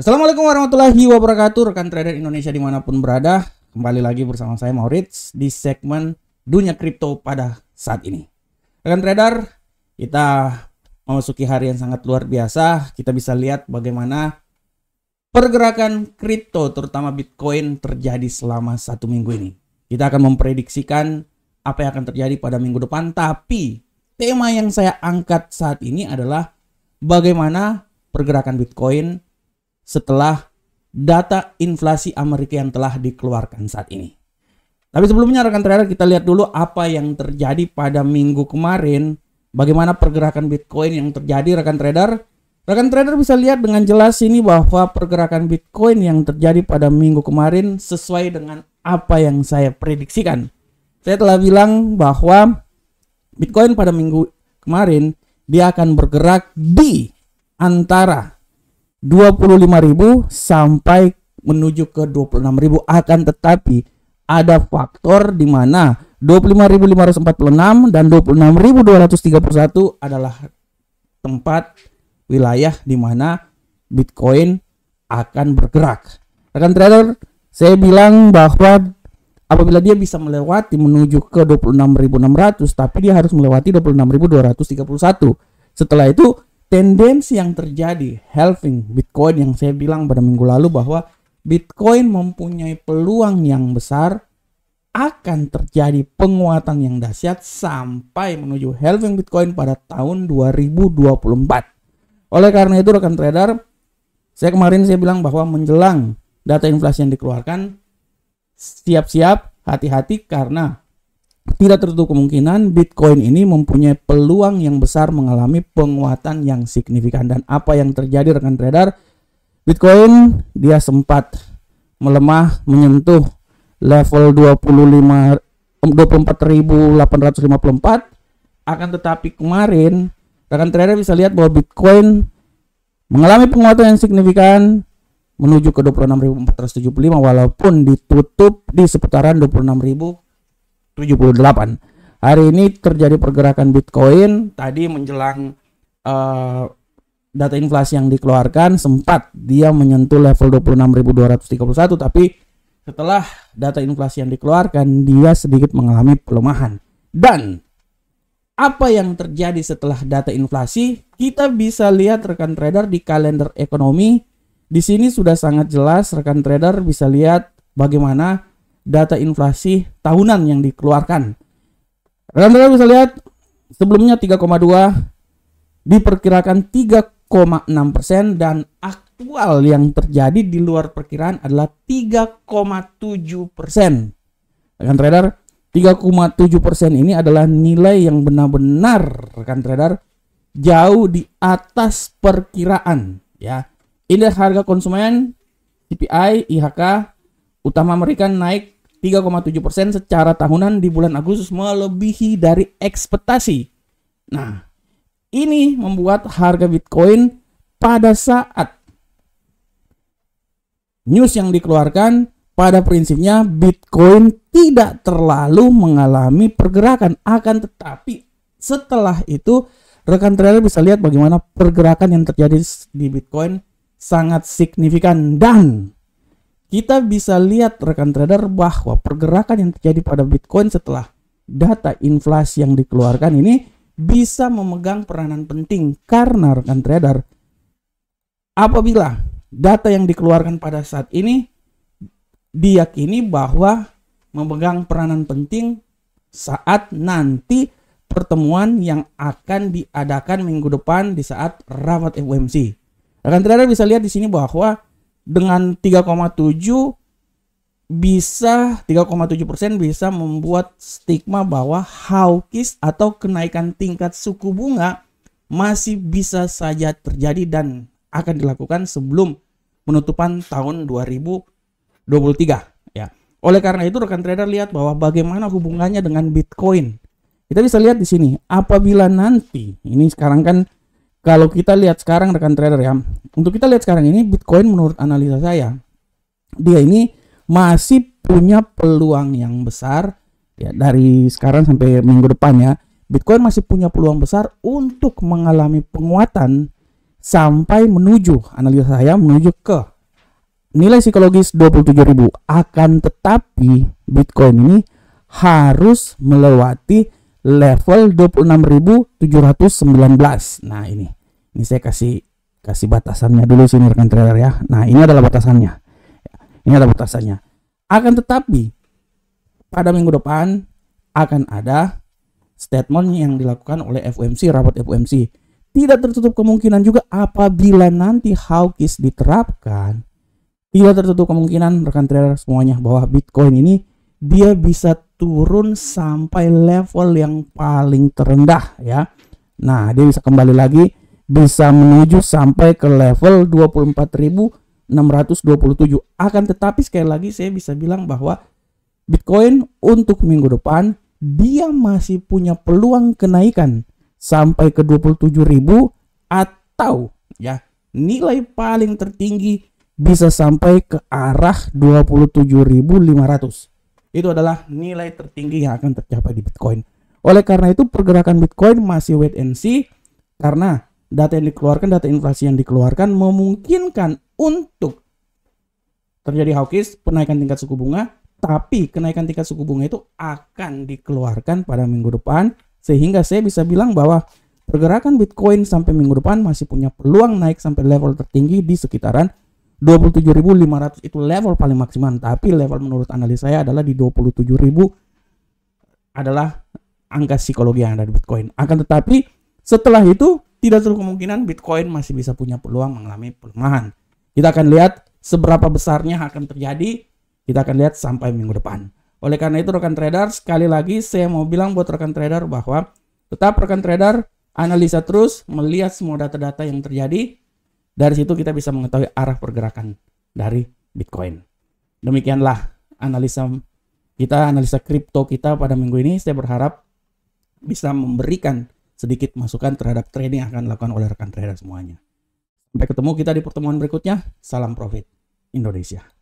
Assalamualaikum warahmatullahi wabarakatuh Rekan trader Indonesia dimanapun berada Kembali lagi bersama saya Maurits Di segmen dunia kripto pada saat ini Rekan trader Kita memasuki hari yang sangat luar biasa Kita bisa lihat bagaimana Pergerakan kripto terutama Bitcoin terjadi selama satu minggu ini Kita akan memprediksikan apa yang akan terjadi pada minggu depan Tapi tema yang saya angkat saat ini adalah Bagaimana pergerakan Bitcoin setelah data inflasi Amerika yang telah dikeluarkan saat ini. Tapi sebelumnya rekan trader kita lihat dulu apa yang terjadi pada minggu kemarin, bagaimana pergerakan Bitcoin yang terjadi rekan trader. Rekan trader bisa lihat dengan jelas ini bahwa pergerakan Bitcoin yang terjadi pada minggu kemarin sesuai dengan apa yang saya prediksikan. Saya telah bilang bahwa Bitcoin pada minggu kemarin dia akan bergerak di antara 25.000 sampai menuju ke 26.000 akan tetapi ada faktor di mana 25.546 dan 26.231 adalah tempat wilayah di mana Bitcoin akan bergerak. Rekan trader, saya bilang bahwa apabila dia bisa melewati menuju ke 26.600 tapi dia harus melewati 26.231. Setelah itu tendensi yang terjadi halving Bitcoin yang saya bilang pada minggu lalu bahwa Bitcoin mempunyai peluang yang besar akan terjadi penguatan yang dahsyat sampai menuju halving Bitcoin pada tahun 2024. Oleh karena itu rekan trader, saya kemarin saya bilang bahwa menjelang data inflasi yang dikeluarkan siap-siap hati-hati karena tidak tertutup kemungkinan Bitcoin ini mempunyai peluang yang besar mengalami penguatan yang signifikan dan apa yang terjadi rekan trader Bitcoin dia sempat melemah menyentuh level 25 24.854 akan tetapi kemarin rekan trader bisa lihat bahwa Bitcoin mengalami penguatan yang signifikan menuju ke 26.475 walaupun ditutup di seputaran 26.000 78. Hari ini terjadi pergerakan Bitcoin tadi menjelang uh, data inflasi yang dikeluarkan sempat dia menyentuh level 26.231 tapi setelah data inflasi yang dikeluarkan dia sedikit mengalami pelemahan. Dan apa yang terjadi setelah data inflasi? Kita bisa lihat rekan trader di kalender ekonomi di sini sudah sangat jelas rekan trader bisa lihat bagaimana data inflasi tahunan yang dikeluarkan. Rekan-rekan bisa lihat sebelumnya 3,2 diperkirakan 3,6 persen dan aktual yang terjadi di luar perkiraan adalah 3,7 persen. Rekan trader, 3,7 persen ini adalah nilai yang benar-benar rekan trader jauh di atas perkiraan ya. Indeks harga konsumen CPI IHK utama mereka naik 3,7% secara tahunan di bulan Agustus melebihi dari ekspektasi. Nah, ini membuat harga Bitcoin pada saat news yang dikeluarkan pada prinsipnya Bitcoin tidak terlalu mengalami pergerakan akan tetapi setelah itu rekan trader bisa lihat bagaimana pergerakan yang terjadi di Bitcoin sangat signifikan dan kita bisa lihat rekan trader bahwa pergerakan yang terjadi pada Bitcoin setelah data inflasi yang dikeluarkan ini bisa memegang peranan penting karena rekan trader apabila data yang dikeluarkan pada saat ini diyakini bahwa memegang peranan penting saat nanti pertemuan yang akan diadakan minggu depan di saat rapat FOMC. Rekan trader bisa lihat di sini bahwa dengan 3,7 bisa 3,7 persen bisa membuat stigma bahwa hawkish atau kenaikan tingkat suku bunga masih bisa saja terjadi dan akan dilakukan sebelum penutupan tahun 2023 ya. Oleh karena itu rekan trader lihat bahwa bagaimana hubungannya dengan Bitcoin. Kita bisa lihat di sini apabila nanti ini sekarang kan kalau kita lihat sekarang rekan trader ya, untuk kita lihat sekarang ini Bitcoin menurut analisa saya dia ini masih punya peluang yang besar ya dari sekarang sampai minggu depan ya. Bitcoin masih punya peluang besar untuk mengalami penguatan sampai menuju analisa saya menuju ke nilai psikologis 27.000 akan tetapi Bitcoin ini harus melewati level 26.719. Nah, ini. Ini saya kasih kasih batasannya dulu sini rekan trader ya. Nah, ini adalah batasannya. Ini adalah batasannya. Akan tetapi pada minggu depan akan ada statement yang dilakukan oleh FOMC, rapat FOMC. Tidak tertutup kemungkinan juga apabila nanti hawkish diterapkan, tidak tertutup kemungkinan rekan trader semuanya bahwa Bitcoin ini dia bisa turun sampai level yang paling terendah ya. Nah, dia bisa kembali lagi bisa menuju sampai ke level 24.627. Akan tetapi sekali lagi saya bisa bilang bahwa Bitcoin untuk minggu depan dia masih punya peluang kenaikan sampai ke 27.000 atau ya nilai paling tertinggi bisa sampai ke arah 27.500 itu adalah nilai tertinggi yang akan tercapai di Bitcoin. Oleh karena itu pergerakan Bitcoin masih wait and see karena data yang dikeluarkan, data inflasi yang dikeluarkan memungkinkan untuk terjadi hawkish, penaikan tingkat suku bunga, tapi kenaikan tingkat suku bunga itu akan dikeluarkan pada minggu depan sehingga saya bisa bilang bahwa pergerakan Bitcoin sampai minggu depan masih punya peluang naik sampai level tertinggi di sekitaran 27.500 itu level paling maksimal tapi level menurut analis saya adalah di 27.000 adalah angka psikologi yang ada di Bitcoin akan tetapi setelah itu tidak terlalu kemungkinan Bitcoin masih bisa punya peluang mengalami pelemahan kita akan lihat seberapa besarnya akan terjadi kita akan lihat sampai minggu depan oleh karena itu rekan trader sekali lagi saya mau bilang buat rekan trader bahwa tetap rekan trader analisa terus melihat semua data-data yang terjadi dari situ kita bisa mengetahui arah pergerakan dari Bitcoin. Demikianlah analisa kita, analisa kripto kita pada minggu ini. Saya berharap bisa memberikan sedikit masukan terhadap trading yang akan dilakukan oleh rekan trader semuanya. Sampai ketemu kita di pertemuan berikutnya. Salam profit Indonesia.